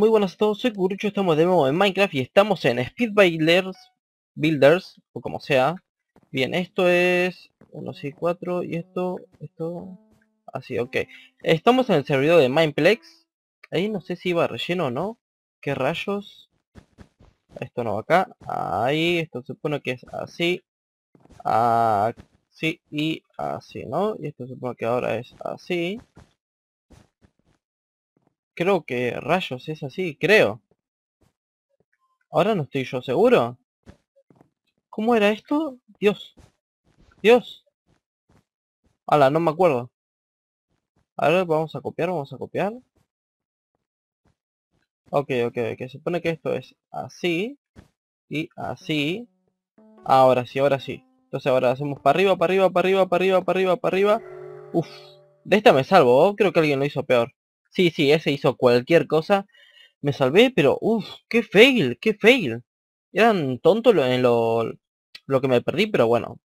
Muy buenas a todos, soy Kurucho, estamos de nuevo en Minecraft y estamos en Speed Builders, Builders, o como sea. Bien, esto es 1, 6, 4 y esto, esto, así, ok. Estamos en el servidor de Mineplex. Ahí no sé si iba relleno o no. ¿Qué rayos? Esto no va acá. Ahí, esto se supone que es así. Así y así, ¿no? Y esto se supone que ahora es así creo que rayos es así, creo. Ahora no estoy yo seguro. ¿Cómo era esto? Dios. Dios. Hala, no me acuerdo. Ahora vamos a copiar, vamos a copiar. Ok, ok, ok. Se supone que esto es así. Y así. Ahora sí, ahora sí. Entonces ahora hacemos para arriba, para arriba, para arriba, para arriba, para arriba, para arriba. Uf. De esta me salvo. Creo que alguien lo hizo peor. Sí, sí, ese hizo cualquier cosa. Me salvé, pero uff, qué fail, qué fail. Eran tontos lo, en lo, que me perdí, pero bueno.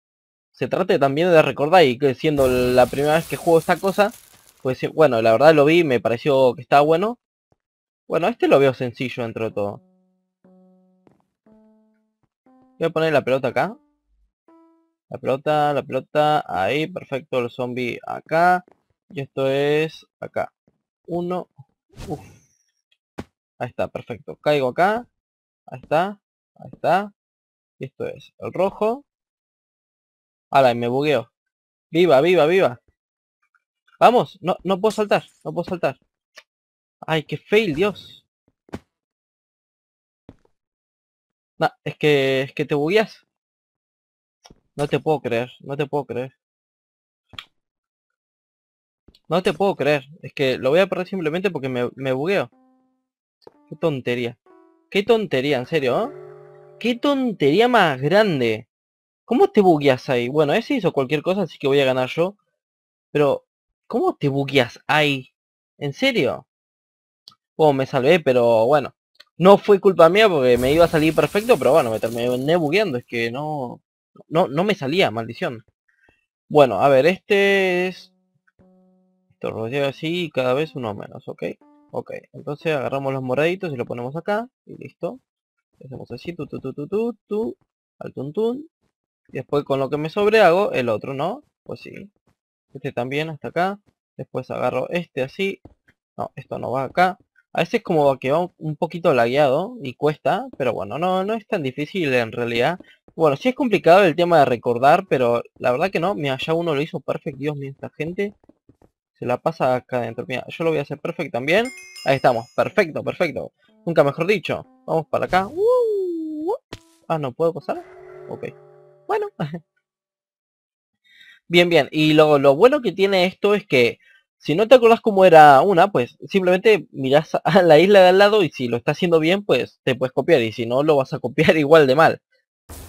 Se trata también de recordar y que siendo la primera vez que juego esta cosa, pues eh, bueno, la verdad lo vi, me pareció que estaba bueno. Bueno, este lo veo sencillo dentro de todo. Voy a poner la pelota acá. La pelota, la pelota, ahí, perfecto, el zombie acá. Y esto es acá. 1. Ahí está, perfecto. Caigo acá. Ahí está. Ahí está. Y esto es el rojo. Ahora, me bugueo. Viva, viva, viva. Vamos, no, no puedo saltar, no puedo saltar. Ay, qué fail, Dios. es que, es que te bugueas. No te puedo creer, no te puedo creer. No te puedo creer. Es que lo voy a perder simplemente porque me, bugueo. Qué tontería. Qué tontería, en serio. ¿eh? Qué tontería más grande. ¿Cómo te bugueas ahí? Bueno, ese hizo cualquier cosa, así que voy a ganar yo. Pero, ¿cómo te bugueas ahí? ¿En serio? Bueno, oh, me salvé, pero bueno. No fue culpa mía porque me iba a salir perfecto, pero bueno, me terminé bugueando. Es que no... No, no me salía, maldición. Bueno, a ver, este es lo así y cada vez uno menos, ¿ok? Ok, entonces agarramos los moraditos y lo ponemos acá y listo. Hacemos así, tu tu tu tu tu, al tuntún. Después con lo que me sobre hago el otro, ¿no? Pues sí. Este también hasta acá. Después agarro este así. No, esto no va acá. A veces como va que va un poquito lagueado y cuesta, pero bueno, no, no es tan difícil en realidad. Bueno, sí es complicado el tema de recordar, pero la verdad que no, mira, ya uno lo hizo perfecto, Dios mío, esta gente. Se la pasa acá adentro. Mira, yo lo voy a hacer perfecto también. Ahí estamos. Perfecto, perfecto. Nunca mejor dicho. Vamos para acá. Uh. ah, no puedo pasar. Ok. Bueno. bien, bien. Y lo, lo bueno que tiene esto es que si no te acordás cómo era una, pues simplemente miras a la isla de al lado y si lo está haciendo bien, pues te puedes copiar. Y si no, lo vas a copiar igual de mal.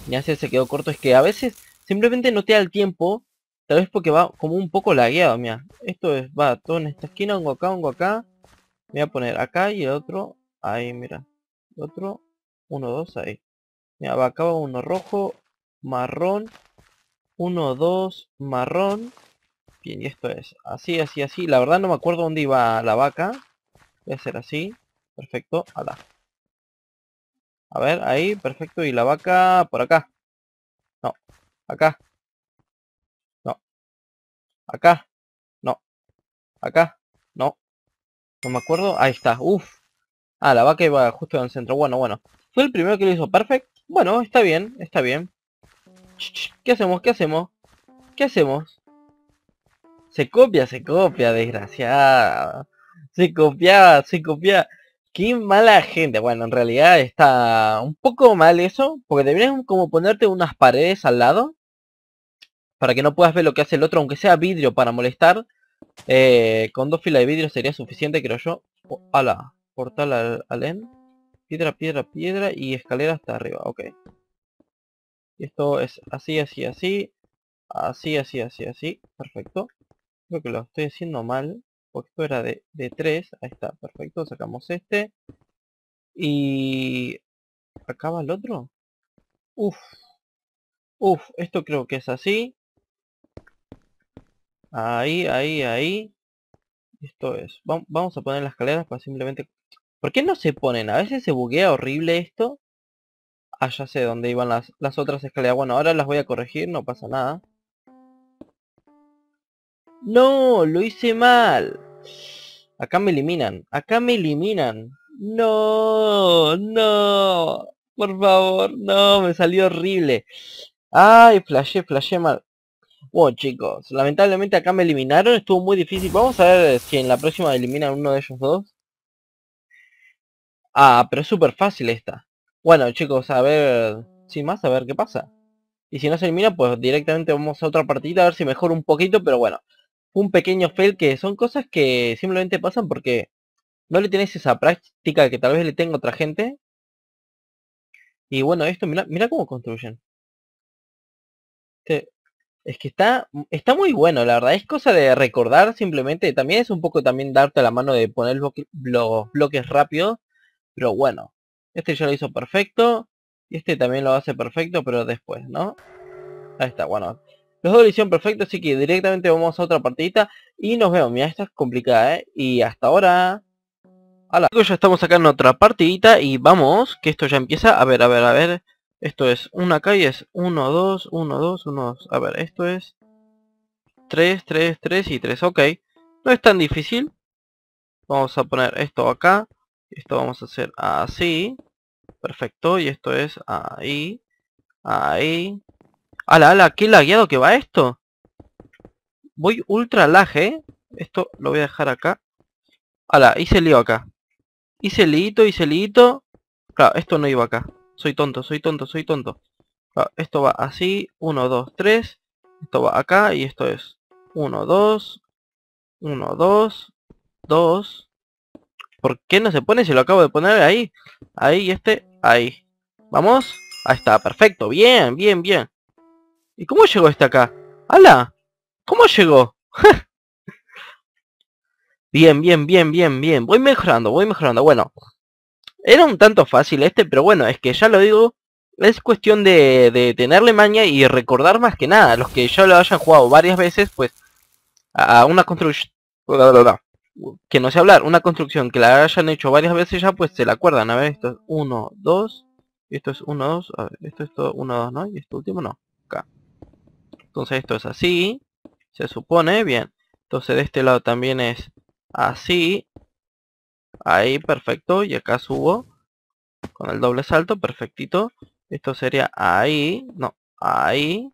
Ya así se quedó corto. Es que a veces simplemente no te da el tiempo Tal vez porque va como un poco lagueado, mira. Esto es, va todo en esta esquina, hongo acá, hongo acá. voy a poner acá y el otro ahí, mira. El otro, uno, dos, ahí. Mira, va acá uno rojo, marrón, uno, dos, marrón. Bien, y esto es así, así, así. La verdad no me acuerdo dónde iba la vaca. Voy a hacer así. Perfecto, la A ver, ahí, perfecto. Y la vaca por acá. No, acá. Acá. No. Acá. No. No me acuerdo. Ahí está. Uf. Ah, la vaca iba justo en el centro. Bueno, bueno. Fue el primero que lo hizo perfect. Bueno, está bien. Está bien. ¿Qué hacemos? ¿Qué hacemos? ¿Qué hacemos? Se copia, se copia, desgraciada. Se copia, se copia. Qué mala gente. Bueno, en realidad está un poco mal eso. Porque deberían como ponerte unas paredes al lado para que no puedas ver lo que hace el otro, aunque sea vidrio para molestar. Eh, con dos filas de vidrio sería suficiente, creo yo. la portal al, al Piedra, piedra, piedra y escalera hasta arriba, ok. Esto es así, así, así. Así, así, así, así. Perfecto. Creo que lo estoy haciendo mal. Porque esto era de, de 3. Ahí está, perfecto. Sacamos este. Y... Acaba el otro. Uf. Uf, esto creo que es así. Ahí, ahí, ahí. Esto es. Vamos a poner las escaleras para simplemente... ¿Por qué no se ponen? A veces se buguea horrible esto. Ah, sé dónde iban las, otras escaleras. Bueno, ahora las voy a corregir, no pasa nada. ¡No! ¡Lo hice mal! Acá me eliminan. Acá me eliminan. ¡No! ¡No! Por favor, no, me salió horrible. Ay, flashé, flashé mal. Bueno chicos, lamentablemente acá me eliminaron, estuvo muy difícil. Vamos a ver eh, si en la próxima eliminan uno de ellos dos. Ah, pero es súper fácil esta. Bueno chicos, a ver, sin más, a ver qué pasa. Y si no se elimina, pues directamente vamos a otra partida a ver si mejor un poquito, pero bueno. Un pequeño fail que son cosas que simplemente pasan porque no le tienes esa práctica que tal vez le tenga otra gente. Y bueno, esto, mira, mira cómo construyen. Es que está, mm, está muy bueno, la verdad. Es cosa de recordar simplemente. También es un poco también darte la mano de poner los bloques rápido, Pero bueno, este ya lo hizo perfecto. Y este también lo hace perfecto, pero después, ¿no? Ahí está, bueno. Los dos lo hicieron perfecto, así que directamente vamos a otra partidita. Y nos vemos. Mira, esta es complicada, ¿eh? Y hasta ahora... Hola, ya estamos acá en otra partidita y vamos, que esto ya empieza. A ver, a ver, a ver. Esto es, una calle es 1, 2, 1, 2, 1, 2. A ver, esto es 3, 3, 3 y 3. Ok, no es tan difícil. Vamos a poner esto acá. Esto vamos a hacer así. Perfecto, y esto es ahí. Ahí. ¡Hala, hala ¡Qué lagueado que va esto! Voy ultra lag, eh. Esto lo voy a dejar acá. ¡Hala! Hice lío acá. Hice lío, hice lío. Claro, esto no iba acá. Soy tonto, soy tonto, soy tonto. esto va así, 1, 2, 3. Esto va acá y esto es 1, 2, 1, 2, 2. ¿Por qué no se pone si lo acabo de poner ahí? Ahí, este, ahí. Vamos. Ahí está, perfecto. Bien, bien, bien. ¿Y cómo llegó este acá? ¡Hala! ¿Cómo llegó? bien, bien, bien, bien, bien. Voy mejorando, voy mejorando. Bueno, era un tanto fácil este, pero bueno, es que ya lo digo, es cuestión de, tenerle maña y recordar más que nada. Los que ya lo hayan jugado varias veces, pues a una construcción... Que no sé hablar, una construcción que la hayan hecho varias veces ya, pues se la acuerdan. A ver, esto es 1, 2, esto es 1, 2, a ver, esto es 1, 2, ¿no? Y esto último no, acá. Entonces esto es así, se supone, bien. Entonces de este lado también es así, Ahí, perfecto. Y acá subo. Con el doble salto, perfectito. Esto sería ahí. No, ahí.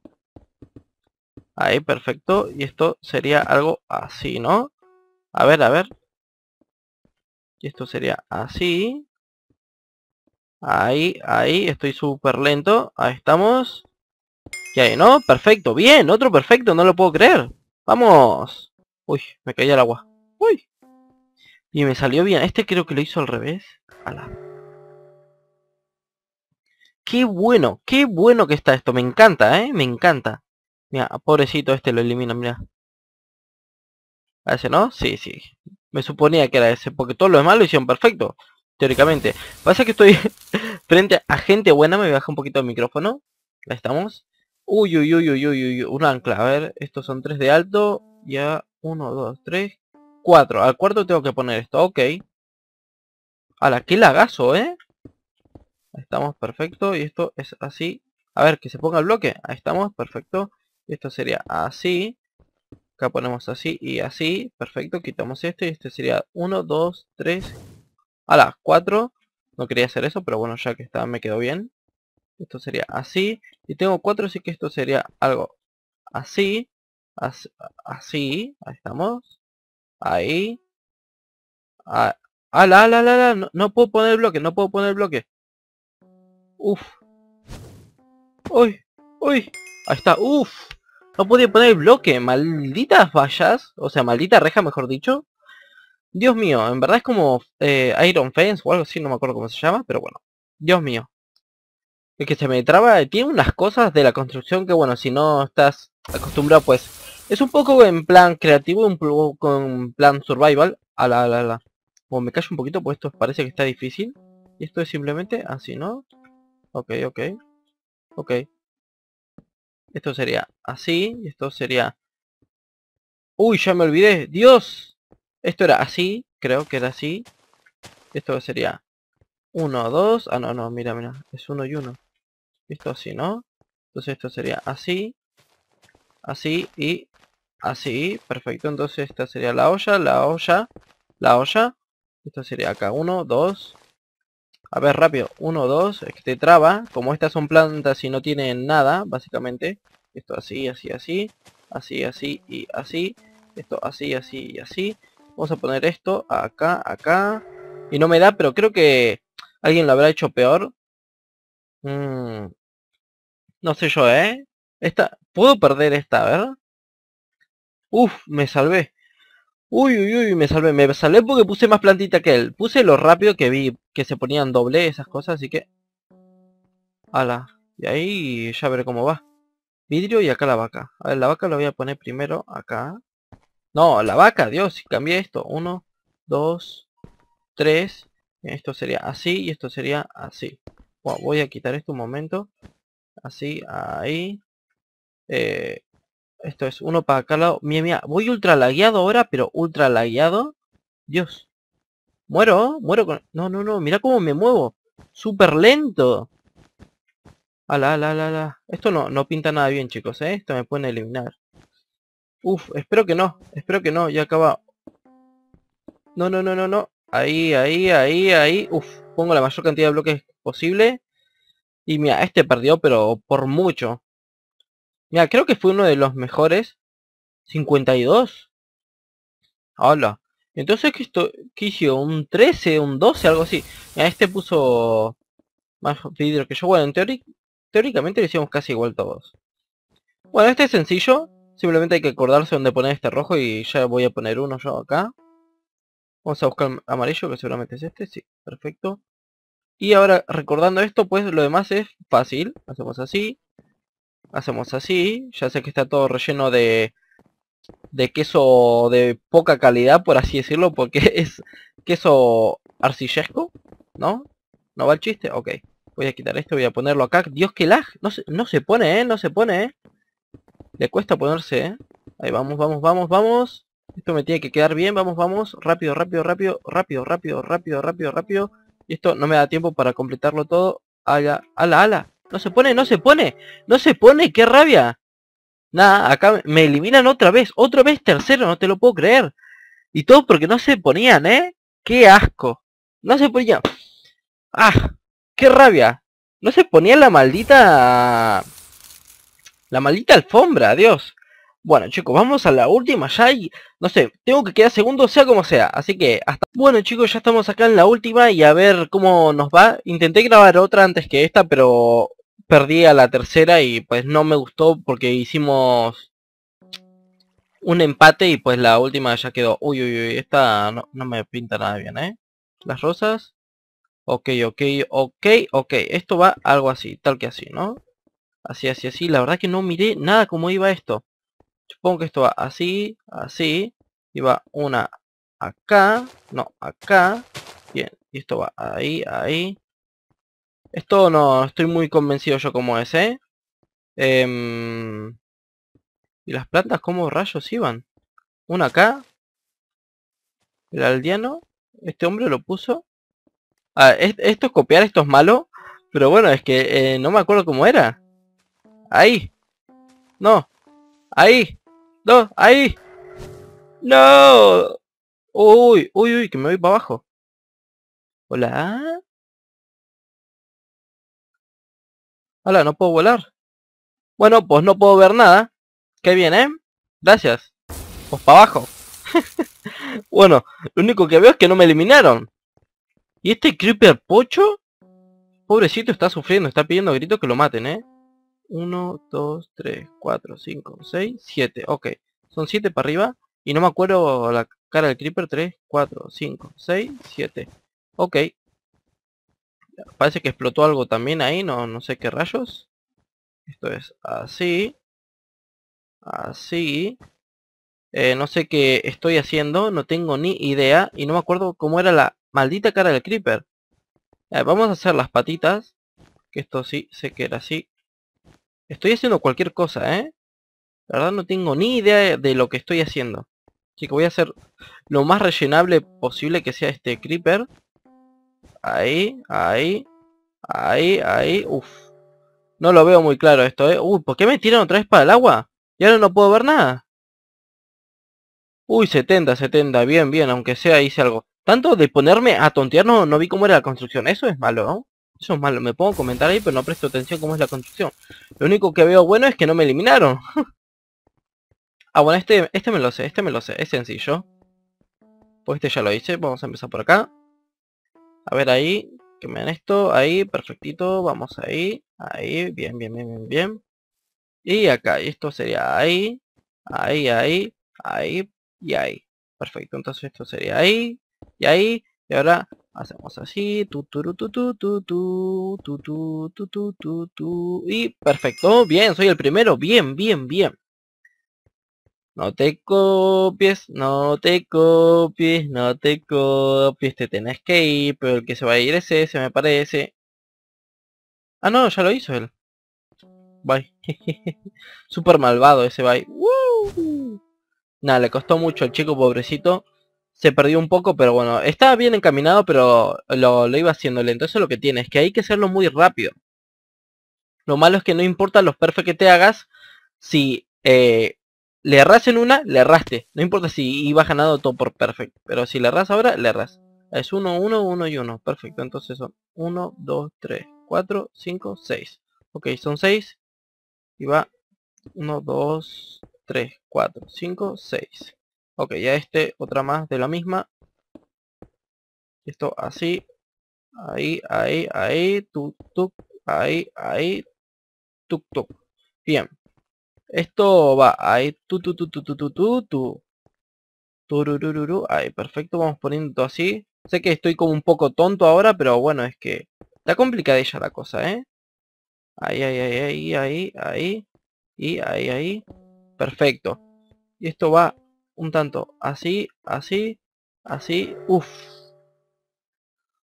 Ahí, perfecto. Y esto sería algo así, ¿no? A ver, a ver. Y esto sería así. Ahí, ahí. Estoy súper lento. Ahí estamos. Y ahí, ¿no? Perfecto. Bien, otro perfecto. No lo puedo creer. Vamos. Uy, me caía el agua. Y me salió bien. Este creo que lo hizo al revés. Ala. Qué bueno, qué bueno que está esto. Me encanta, ¿eh? Me encanta. Mira, ah, pobrecito este lo elimina, mira. ¿A ese no? Sí, sí. Me suponía que era ese, porque todo lo demás lo hicieron perfecto. Teóricamente. Pasa que estoy frente a gente buena. Me baja un poquito el micrófono. Ahí estamos. Uy, uy, uy, uy, uy, uy. Un ancla. A ver, estos son tres de alto. Ya, uno, dos, tres. 4. Al cuarto tengo que poner esto. Ok. Ala, la lagazo, ¿eh? Ahí estamos, perfecto. Y esto es así. A ver, que se ponga el bloque. Ahí estamos, perfecto. esto sería así. Acá ponemos así y así. Perfecto, quitamos esto. Y este sería 1, 2, 3. la 4. No quería hacer eso, pero bueno, ya que está, me quedó bien. Esto sería así. Y tengo 4, así que esto sería algo así. así. Ahí estamos. Ahí. Ah, ah, la, la, la, no, puedo poner bloque, no puedo poner bloque. Uf. Uy, uy. Ahí está, uf. No podía poner bloque, malditas vallas. O sea, maldita reja, mejor dicho. Dios mío, en verdad es como eh, Iron Fence o algo así, no me acuerdo cómo se llama, pero bueno. Dios mío. Es que se me traba tiene unas cosas de la construcción que bueno, si no estás acostumbrado pues es un poco en plan creativo, un en plan survival. A la, la, la. Bueno, me callo un poquito, pues esto parece que está difícil. Y esto es simplemente así, ¿no? Ok, ok. Ok. Esto sería así, y esto sería... Uy, ya me olvidé. Dios. Esto era así, creo que era así. Esto sería 1, 2. Ah, no, no, mira, mira. Es 1 y 1. Esto así, ¿no? Entonces esto sería así. Así y Así, ah, perfecto. Entonces esta sería la olla, la olla, la olla. Esto sería acá, uno, dos A ver, rápido, uno, dos Este traba. Como estas son plantas y no tienen nada, básicamente. Esto así, así, así. Así, así y así. Esto así, así y así. Vamos a poner esto acá, acá. Y no me da, pero creo que alguien lo habrá hecho peor. Mm. No sé yo, ¿eh? Esta... ¿Puedo perder esta? verdad? Uf, me salvé. Uy, uy, uy, me salvé. Me salvé porque puse más plantita que él. Puse lo rápido que vi, que se ponían doble esas cosas, así que... Ala. Y ahí ya veré cómo va. Vidrio y acá la vaca. A ver, la vaca la voy a poner primero acá. No, la vaca, Dios, cambié esto. Uno, dos, tres. Esto sería así y esto sería así. voy a quitar esto un momento. Así, ahí. Eh, esto es, uno para cada lado. Mía, voy ultra lagueado ahora, pero ultra lagueado. Dios. Muero, muero con... No, no, no, mira cómo me muevo. Súper lento. Ala, la ala, la. Esto no, no pinta nada bien, chicos, ¿eh? Esto me pueden eliminar. Uf, espero que no. Espero que no, ya acaba. No, no, no, no, no. Ahí, ahí, ahí, ahí. Uf, pongo la mayor cantidad de bloques posible. Y mira, este perdió, pero por mucho. Mira, creo que fue uno de los mejores. 52. Hola. Entonces, ¿qué, esto, hizo? ¿Un 13? ¿Un 12? Algo así. A este puso más vidrio que yo. Bueno, teóricamente lo hicimos casi igual todos. Bueno, este es sencillo. Simplemente hay que acordarse dónde poner este rojo y ya voy a poner uno yo acá. Vamos a buscar amarillo, que seguramente es este. Sí, perfecto. Y ahora, recordando esto, pues lo demás es fácil. Hacemos así hacemos así, ya sé que está todo relleno de, queso de poca calidad, por así decirlo, porque es queso arcillesco, ¿no? ¿No va el chiste? Ok, voy a quitar esto, voy a ponerlo acá, Dios que lag, no se, pone, ¿eh? No se pone, ¿eh? Le cuesta ponerse, ¿eh? Ahí vamos, vamos, vamos, vamos. Esto me tiene que quedar bien, vamos, vamos. Rápido, rápido, rápido, rápido, rápido, rápido, rápido, rápido. Y esto no me da tiempo para completarlo todo. Ala, ala, ala. No se pone, no se pone. No se pone, qué rabia. Nada, acá me eliminan otra vez. Otra vez tercero, no te lo puedo creer. Y todo porque no se ponían, ¿eh? Qué asco. No se ponían. Ah, qué rabia. No se ponía la maldita... La maldita alfombra, Dios. Bueno chicos, vamos a la última ya y no sé, tengo que quedar segundo sea como sea, así que hasta... Bueno chicos, ya estamos acá en la última y a ver cómo nos va. Intenté grabar otra antes que esta, pero perdí a la tercera y pues no me gustó porque hicimos un empate y pues la última ya quedó. Uy, uy, uy, esta no, me pinta nada bien, ¿eh? Las rosas. Ok, ok, ok, ok. Esto va algo así, tal que así, ¿no? Así, así, así. La verdad que no miré nada cómo iba esto. Supongo que esto va así, así. va una acá, no, acá. Bien, y esto va ahí, ahí. Esto no, estoy muy convencido yo como es, ¿eh? Em, y las plantas cómo rayos iban? Una acá. El aldeano. Este hombre lo puso. Ah, esto es copiar, esto es malo. Pero bueno, es que eh, no me acuerdo cómo era. Ahí. No. Ahí. No. Ahí. No. Uy, uy, uy, que me voy para abajo. Hola. Hola, no puedo volar. Bueno, pues no puedo ver nada. Qué bien, ¿eh? Gracias. Pues para abajo. bueno, lo único que veo es que no me eliminaron. ¿Y este creeper pocho? Pobrecito está sufriendo, está pidiendo a grito que lo maten, ¿eh? 1, 2, 3, 4, 5, 6, 7. Ok, son 7 para arriba. Y no me acuerdo la cara del creeper. 3, 4, 5, 6, 7. Ok, Parece que explotó algo también ahí, no, no sé qué rayos. Esto es así. Así. Eh, no sé qué estoy haciendo, no tengo ni idea. Y no me acuerdo cómo era la maldita cara del creeper. vamos a hacer las patitas. Que esto sí, sé que era así. Estoy haciendo cualquier cosa, ¿eh? La verdad no tengo ni idea de lo que estoy haciendo. Así que voy a hacer lo más rellenable posible que sea este creeper. Ahí, ahí, ahí, ahí. Uf. No lo veo muy claro esto, ¿eh? Uy, ¿por qué me tiran otra vez para el agua? Y ahora no puedo ver nada. Uy, 70, 70. Bien, bien, aunque sea hice algo. Tanto de ponerme a tontear no, no vi cómo era la construcción. Eso es malo, ¿no? Eso es malo. Me puedo comentar ahí, pero no presto atención cómo es la construcción. Lo único que veo bueno es que no me eliminaron. ah, bueno, este, este me lo sé, este me lo sé. Es sencillo. Pues este ya lo hice. Vamos a empezar por acá. A ver ahí, que me den esto, ahí, perfectito, vamos ahí, ahí, bien, bien, bien, bien, Y acá, esto sería ahí, ahí, ahí, ahí y ahí. Perfecto, entonces esto sería ahí, y ahí, y ahora hacemos así, tu tu tu tu tu tu tu tu tu tu tu y perfecto, bien, soy el primero, bien, bien, bien. No te copies, no te copies, no te copies, te tenés que ir, pero el que se va a ir es ese, me parece. Ah, no, ya lo hizo él. Bye. Super malvado ese bye. Nada, le costó mucho al chico, pobrecito. Se perdió un poco, pero bueno, estaba bien encaminado, pero lo, iba haciendo lento. Eso es lo que tiene, es que hay que hacerlo muy rápido. Lo malo es que no importa los perfecto que te hagas, si eh, le erras en una, le erraste. No importa si ibas ganado todo por perfecto. Pero si le erras ahora, le erras. Es 1, 1, 1 y 1. Perfecto. Entonces son 1, 2, 3, 4, 5, 6. Ok, son 6. Y va 1, 2, 3, 4, 5, 6. Ok, ya este, otra más de la misma. Esto así. Ahí, ahí, ahí. Tuk, tuk. Ahí, ahí. Tuk, tuk. Bien. Esto va ahí, tu, tu, tu, tu, tu, tu, tu, tu. tú ahí, perfecto, vamos poniendo todo así. Sé que estoy como un poco tonto ahora, pero bueno, es que está complicadilla la cosa, ¿eh? Ahí, ahí, ahí, ahí, ahí, ahí. Y ahí, ahí. Perfecto. Y esto va un tanto así, así, así. Uf.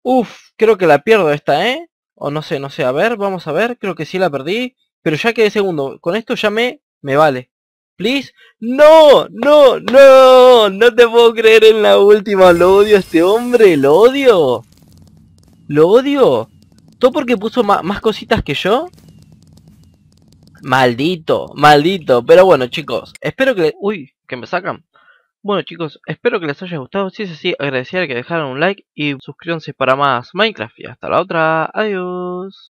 Uf, creo que la pierdo esta, ¿eh? O no sé, no sé. A ver, vamos a ver. Creo que sí la perdí. Pero ya quedé segundo. Con esto ya me me vale. Please. No, no, no. No te puedo creer en la última. Lo odio a este hombre. Lo odio. Lo odio. ¿Todo porque puso más cositas que yo? Maldito, maldito. Pero bueno, chicos. Espero que... Uy, que me sacan. Bueno chicos, espero que les haya gustado. Si es así, agradecería que dejaran un like y suscríbanse para más Minecraft. Y hasta la otra. Adiós.